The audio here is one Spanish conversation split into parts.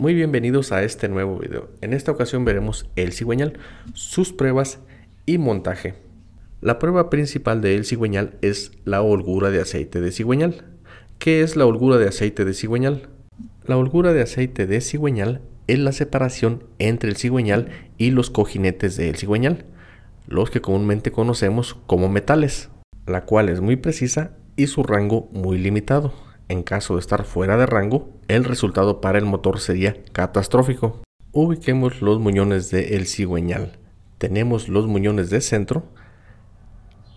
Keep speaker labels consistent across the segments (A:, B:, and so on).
A: Muy bienvenidos a este nuevo video. En esta ocasión veremos el cigüeñal, sus pruebas y montaje. La prueba principal del cigüeñal es la holgura de aceite de cigüeñal. ¿Qué es la holgura de aceite de cigüeñal? La holgura de aceite de cigüeñal es la separación entre el cigüeñal y los cojinetes del cigüeñal, los que comúnmente conocemos como metales, la cual es muy precisa y su rango muy limitado. En caso de estar fuera de rango, el resultado para el motor sería catastrófico. Ubiquemos los muñones del cigüeñal. Tenemos los muñones de centro,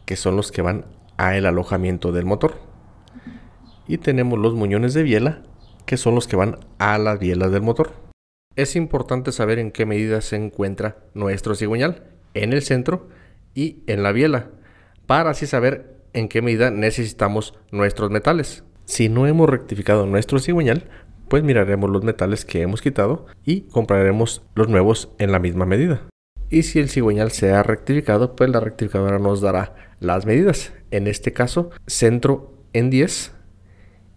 A: que son los que van a el alojamiento del motor. Y tenemos los muñones de biela, que son los que van a las bielas del motor. Es importante saber en qué medida se encuentra nuestro cigüeñal, en el centro y en la biela, para así saber en qué medida necesitamos nuestros metales. Si no hemos rectificado nuestro cigüeñal, pues miraremos los metales que hemos quitado y compraremos los nuevos en la misma medida. Y si el cigüeñal se ha rectificado, pues la rectificadora nos dará las medidas. En este caso, centro en 10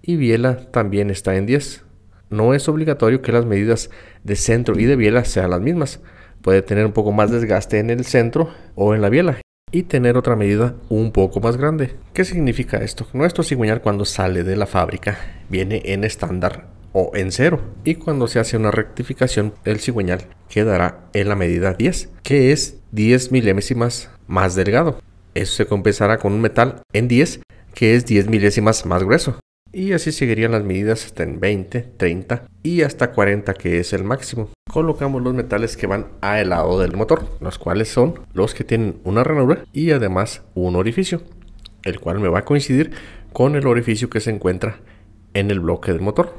A: y biela también está en 10. No es obligatorio que las medidas de centro y de biela sean las mismas. Puede tener un poco más desgaste en el centro o en la biela y tener otra medida un poco más grande. ¿Qué significa esto? Nuestro cigüeñal cuando sale de la fábrica viene en estándar o en cero y cuando se hace una rectificación el cigüeñal quedará en la medida 10 que es 10 milésimas más delgado. Eso se compensará con un metal en 10 que es 10 milésimas más grueso y así seguirían las medidas hasta en 20, 30 y hasta 40 que es el máximo. Colocamos los metales que van al lado del motor, los cuales son los que tienen una ranura y además un orificio, el cual me va a coincidir con el orificio que se encuentra en el bloque del motor.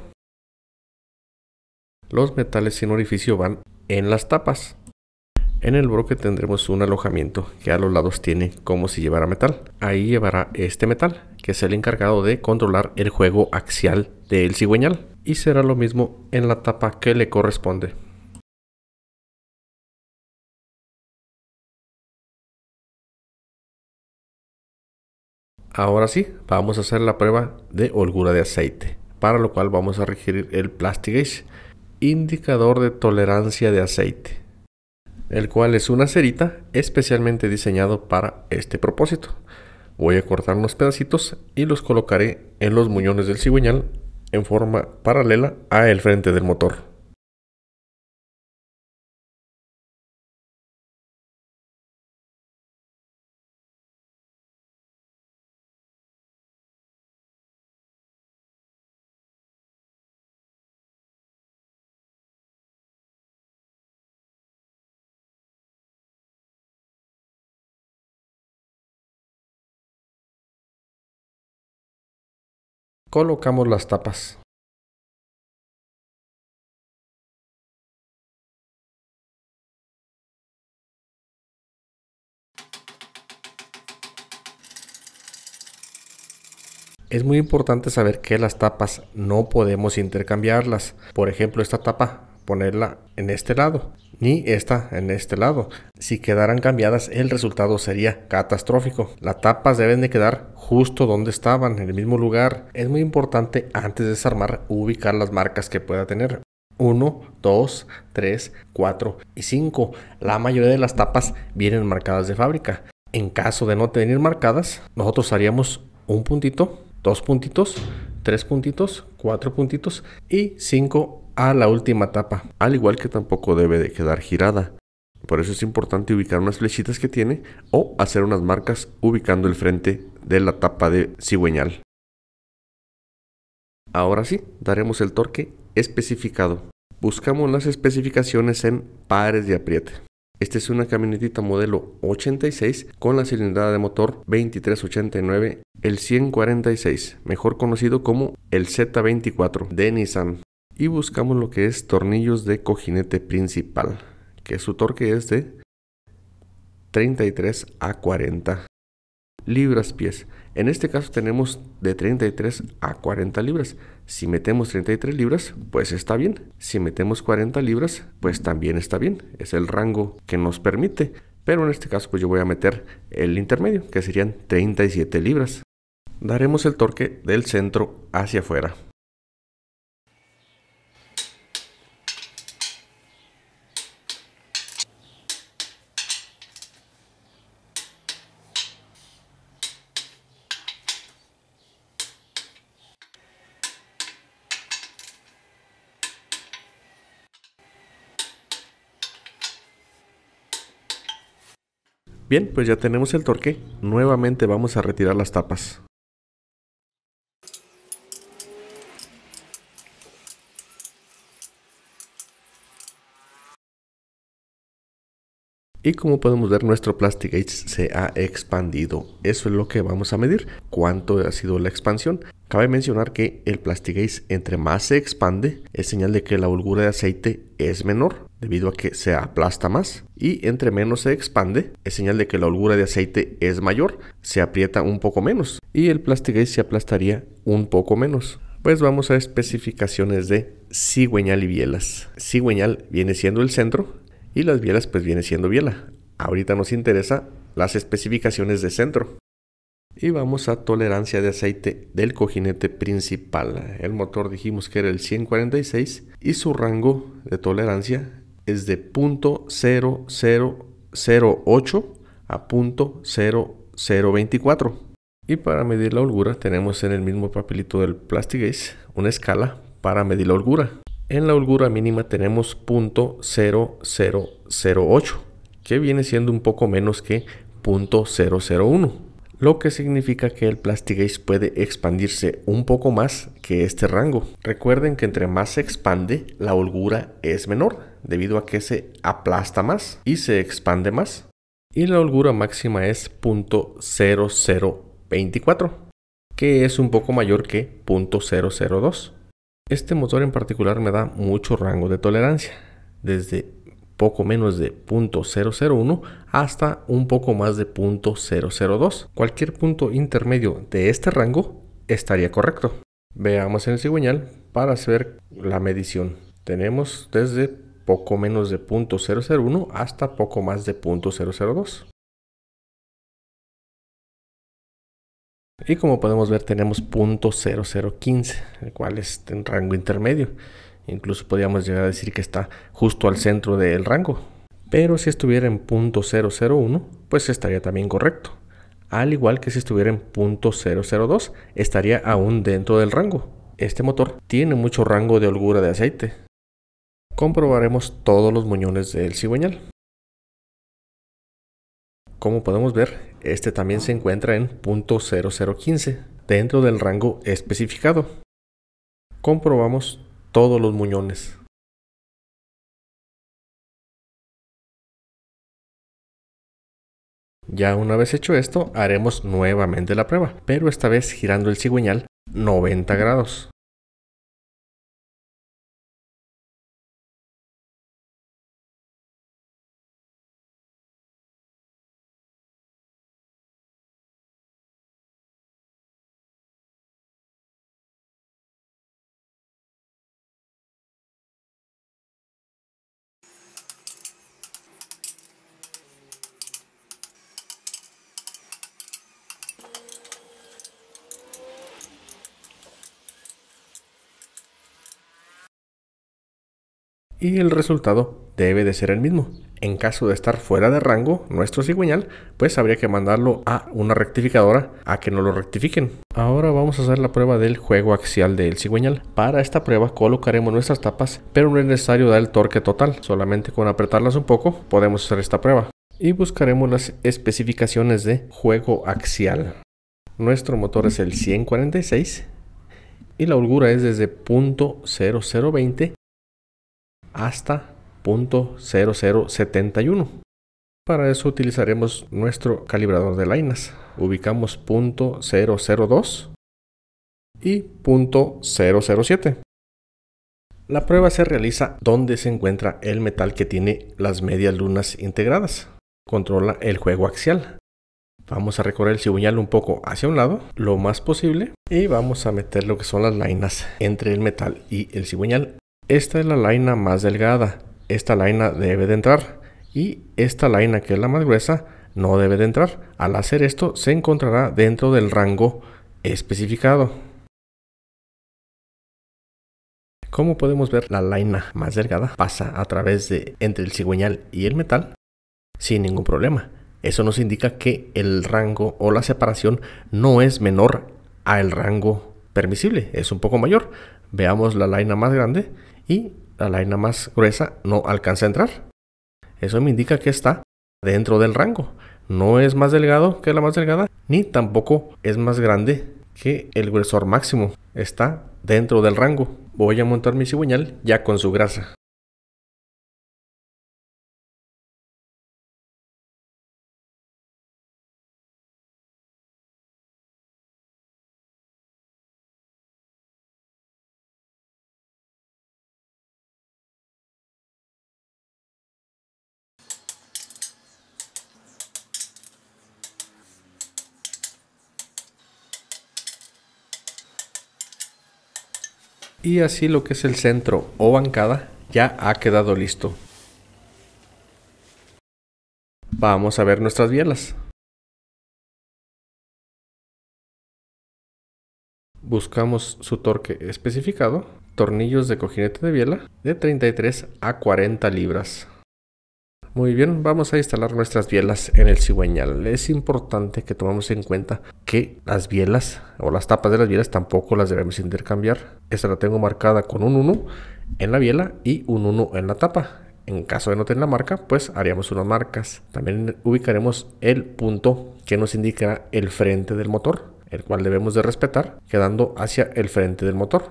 A: Los metales sin orificio van en las tapas, en el broque tendremos un alojamiento que a los lados tiene como si llevara metal. Ahí llevará este metal, que es el encargado de controlar el juego axial del cigüeñal. Y será lo mismo en la tapa que le corresponde. Ahora sí, vamos a hacer la prueba de holgura de aceite, para lo cual vamos a requerir el Plastigase, indicador de tolerancia de aceite el cual es una cerita especialmente diseñado para este propósito. Voy a cortar unos pedacitos y los colocaré en los muñones del cigüeñal en forma paralela a el frente
B: del motor. Colocamos las tapas.
A: Es muy importante saber que las tapas no podemos intercambiarlas. Por ejemplo, esta tapa ponerla en este lado ni esta en este lado. Si quedaran cambiadas, el resultado sería catastrófico. Las tapas deben de quedar justo donde estaban, en el mismo lugar. Es muy importante antes de desarmar ubicar las marcas que pueda tener. 1, 2, 3, 4 y 5. La mayoría de las tapas vienen marcadas de fábrica. En caso de no tener marcadas, nosotros haríamos un puntito, dos puntitos, tres puntitos, cuatro puntitos y cinco a la última tapa, al igual que tampoco debe de quedar girada. Por eso es importante ubicar unas flechitas que tiene o hacer unas marcas ubicando el frente de la tapa de cigüeñal. Ahora sí, daremos el torque especificado. Buscamos las especificaciones en pares de apriete. Esta es una camionetita modelo 86 con la cilindrada de motor 2389, el 146, mejor conocido como el Z24 de Nissan y buscamos lo que es tornillos de cojinete principal, que su torque es de 33 a 40 libras pies. En este caso tenemos de 33 a 40 libras. Si metemos 33 libras, pues está bien. Si metemos 40 libras, pues también está bien. Es el rango que nos permite. Pero en este caso pues yo voy a meter el intermedio, que serían 37 libras. Daremos el torque del centro hacia afuera. Bien, pues ya tenemos el torque. Nuevamente vamos a retirar las tapas. Y como podemos ver, nuestro Plastic se ha expandido. Eso es lo que vamos a medir, cuánto ha sido la expansión. Cabe mencionar que el Plastic entre más se expande, es señal de que la holgura de aceite es menor, debido a que se aplasta más. Y entre menos se expande, es señal de que la holgura de aceite es mayor, se aprieta un poco menos. Y el Plastic se aplastaría un poco menos. Pues vamos a especificaciones de cigüeñal y bielas. Cigüeñal viene siendo el centro y las bielas pues viene siendo biela. Ahorita nos interesa las especificaciones de centro. Y vamos a tolerancia de aceite del cojinete principal. El motor dijimos que era el 146 y su rango de tolerancia es de .0008 a .0024. Y para medir la holgura tenemos en el mismo papelito del Plastigase una escala para medir la holgura en la holgura mínima tenemos .0008, que viene siendo un poco menos que 0.001, lo que significa que el plastigase puede expandirse un poco más que este rango. Recuerden que entre más se expande, la holgura es menor, debido a que se aplasta más y se expande más. Y la holgura máxima es .0024, que es un poco mayor que 0.002. Este motor en particular me da mucho rango de tolerancia, desde poco menos de 0.001 hasta un poco más de 0.002. Cualquier punto intermedio de este rango estaría correcto. Veamos en el cigüeñal para hacer la medición. Tenemos desde poco menos de 0.001 hasta poco más de 0.002. Y como podemos ver tenemos .0015, el cual es en rango intermedio. Incluso podríamos llegar a decir que está justo al centro del rango. Pero si estuviera en .001, pues estaría también correcto. Al igual que si estuviera en .002, estaría aún dentro del rango. Este motor tiene mucho rango de holgura de aceite. Comprobaremos todos los muñones del cigüeñal. Como podemos ver, este también se encuentra en .0015 dentro del rango especificado. Comprobamos todos los muñones.
B: Ya una vez hecho esto, haremos nuevamente la prueba, pero esta vez girando el cigüeñal 90 grados.
A: y el resultado debe de ser el mismo. En caso de estar fuera de rango, nuestro cigüeñal, pues habría que mandarlo a una rectificadora a que no lo rectifiquen. Ahora vamos a hacer la prueba del juego axial del cigüeñal. Para esta prueba colocaremos nuestras tapas, pero no es necesario dar el torque total, solamente con apretarlas un poco podemos hacer esta prueba. Y buscaremos las especificaciones de juego axial. Nuestro motor es el 146 y la holgura es desde .0020 hasta .0071 Para eso utilizaremos nuestro calibrador de lainas. Ubicamos .002 y .007 La prueba se realiza donde se encuentra el metal que tiene las medias lunas integradas. Controla el juego axial. Vamos a recorrer el cibuñal un poco hacia un lado, lo más posible, y vamos a meter lo que son las lainas entre el metal y el cigüeñal esta es la laina más delgada, esta laina debe de entrar y esta laina que es la más gruesa no debe de entrar. Al hacer esto se encontrará dentro del rango especificado. Como podemos ver, la laina más delgada pasa a través de entre el cigüeñal y el metal sin ningún problema. Eso nos indica que el rango o la separación no es menor al rango permisible, es un poco mayor. Veamos la laina más grande y la lana más gruesa no alcanza a entrar. Eso me indica que está dentro del rango. No es más delgado que la más delgada, ni tampoco es más grande que el gruesor máximo. Está dentro del rango. Voy a montar mi cigüeñal ya con su grasa. y así lo que es el centro o bancada ya ha quedado listo. Vamos
B: a ver nuestras bielas.
A: Buscamos su torque especificado, tornillos de cojinete de biela de 33 a 40 libras. Muy bien, vamos a instalar nuestras bielas en el cigüeñal. Es importante que tomemos en cuenta que las bielas o las tapas de las bielas tampoco las debemos intercambiar. Esta la tengo marcada con un 1 en la biela y un 1 en la tapa. En caso de no tener la marca, pues haríamos unas marcas. También ubicaremos el punto que nos indica el frente del motor, el cual debemos de respetar, quedando hacia el frente del motor.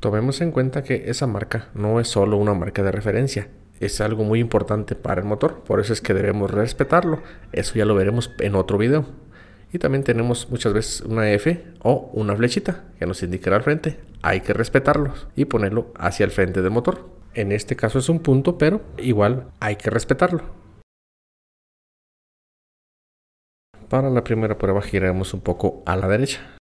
A: Tomemos en cuenta que esa marca no es solo una marca de referencia, es algo muy importante para el motor, por eso es que debemos respetarlo. Eso ya lo veremos en otro video. Y también tenemos muchas veces una F o una flechita que nos indicará al frente. Hay que respetarlos y ponerlo hacia el frente del motor. En este caso es un punto, pero igual hay que respetarlo. Para la primera prueba giraremos un poco a la derecha.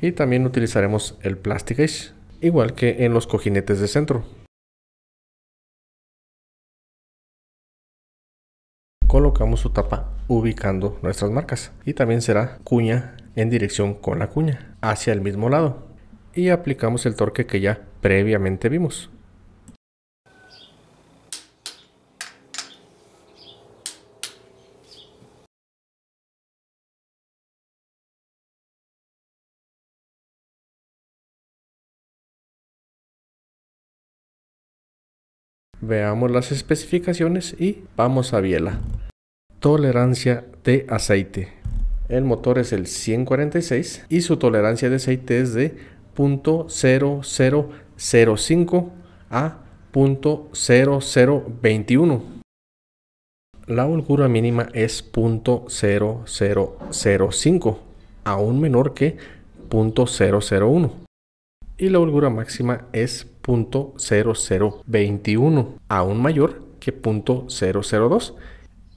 B: Y también utilizaremos el plastic edge, igual que en los cojinetes de centro.
A: colocamos su tapa ubicando nuestras marcas y también será cuña en dirección con la cuña hacia el mismo lado y aplicamos el torque que ya previamente vimos. Veamos las especificaciones y vamos a biela tolerancia de aceite. El motor es el 146 y su tolerancia de aceite es de .0005 a .0021 La holgura mínima es 0.0005, aún menor que 0.001. Y la holgura máxima es 0.0021, aún mayor que 0.002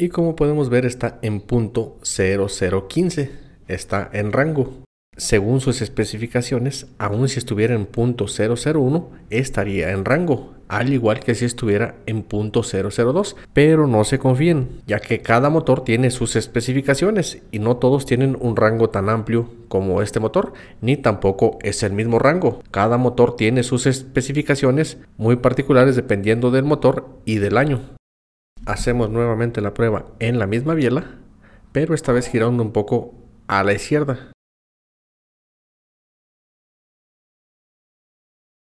A: y como podemos ver está en punto 0015, está en rango. Según sus especificaciones, aun si estuviera en punto 001, estaría en rango, al igual que si estuviera en punto 002, pero no se confíen, ya que cada motor tiene sus especificaciones y no todos tienen un rango tan amplio como este motor, ni tampoco es el mismo rango. Cada motor tiene sus especificaciones muy particulares dependiendo del motor y del año hacemos nuevamente la prueba en la misma biela, pero esta vez girando un poco a la izquierda.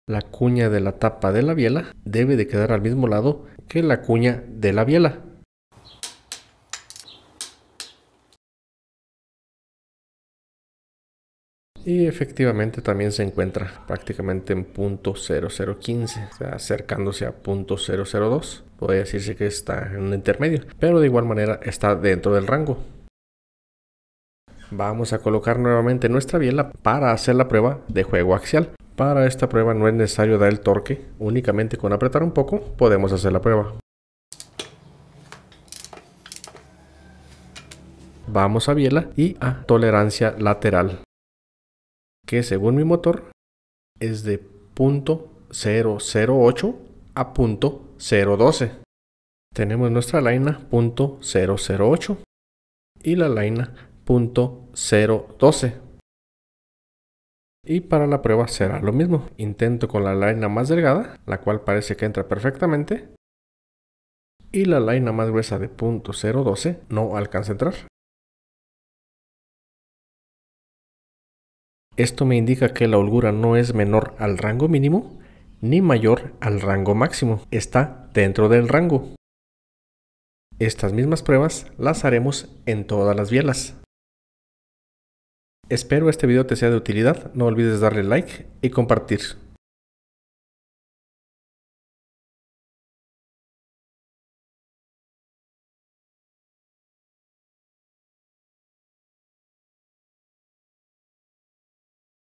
B: La cuña
A: de la tapa de la biela debe de quedar al mismo lado que la cuña de la biela. Y efectivamente también se encuentra prácticamente en punto 0015, acercándose a punto 002. Podría decirse que está en un intermedio, pero de igual manera está dentro del rango. Vamos a colocar nuevamente nuestra biela para hacer la prueba de juego axial. Para esta prueba no es necesario dar el torque, únicamente con apretar un poco podemos hacer la prueba. Vamos a biela y a tolerancia lateral que según mi motor es de .008 a .012. Tenemos nuestra laina .008 y la laina .012. Y para la prueba será lo mismo. Intento con la laina más delgada, la cual parece que entra perfectamente. Y la laina más gruesa
B: de .012 no alcanza a entrar.
A: Esto me indica que la holgura no es menor al rango mínimo ni mayor al rango máximo, está dentro del rango. Estas mismas pruebas las haremos en todas las bielas. Espero este video te sea de utilidad, no olvides darle like y compartir.